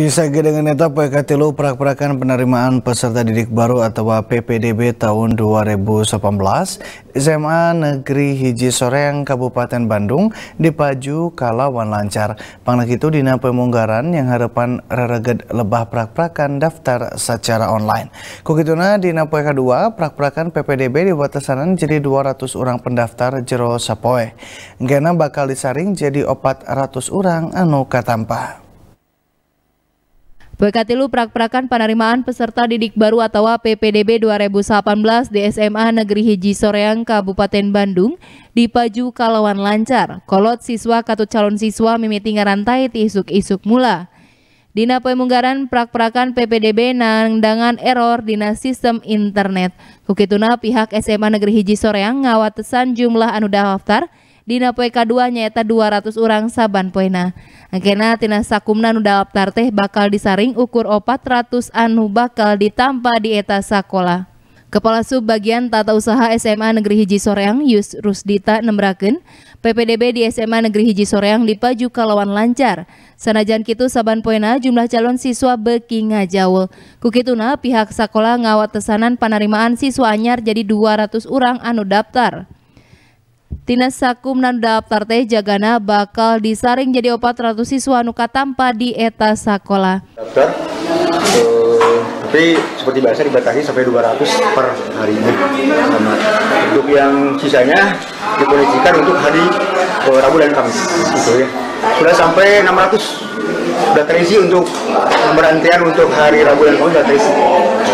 Disagi dengan neta PKTLU perak-perakan penerimaan peserta didik baru atau PPDB tahun 2018 SMA Negeri Hiji Soreang Kabupaten Bandung dipaju kalawan lancar. Pangnak itu dina pemunggaran yang harapan rereged lebah perak-perakan daftar secara online. Kukituna dina pk kedua perak-perakan PPDB dibatasanan jadi 200 orang pendaftar jero sapoe. Gena bakal disaring jadi 400 orang anu katampah. Wekatilu prak-prakan penerimaan peserta didik baru atau PPDB 2018 di SMA Negeri Hiji Soreang Kabupaten Bandung di dipaju kalawan lancar. Kolot siswa katut calon siswa mimiti ngarantai ti isuk-isuk mula. Dina pemunggaran prak-prakan PPDB nandangan error dina sistem internet. Kukituna pihak SMA Negeri Hiji Soreang ngawatesan jumlah anu daftar Dina poe nyata eta 200 orang saban poena. Akhirnya tina sakumna nu daftar teh bakal disaring ukur opat ratus anu bakal ditampa di eta sakola. Kepala sub bagian Tata Usaha SMA Negeri Hiji Soreang Yus Rusdita nembraken PPDB di SMA Negeri Hiji Soreang dipaju kalawan lancar. Sanajan kitu saban poina jumlah calon siswa beki ngajawel. Kukituna pihak sekolah ngawat tesanan penerimaan siswa anyar jadi 200 orang anu daftar. Dinas Sakum dan daftar teh jagana bakal disaring jadi 400 siswa nuka tanpa di eta sekolah. Daftar eh, tapi seperti biasa dibatasi sampai 200 per harinya sama untuk yang sisanya dipolisikan untuk hari eh, Rabu dan Kamis gitu ya sudah sampai 600 sudah terisi untuk nomor antrian untuk hari Rabu dan Kamis sudah terisi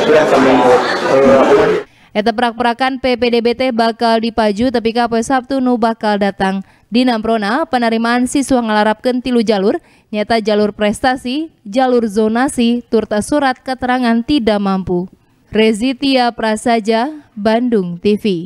sudah sampai eh, Eta perak-perakan PPDBT bakal dipaju tapi kpu Sabtu nu bakal datang. Di Namprona, penerimaan siswa ngelarap tilu jalur, nyata jalur prestasi, jalur zonasi, turta surat keterangan tidak mampu. Rezitia Prasaja, Bandung TV.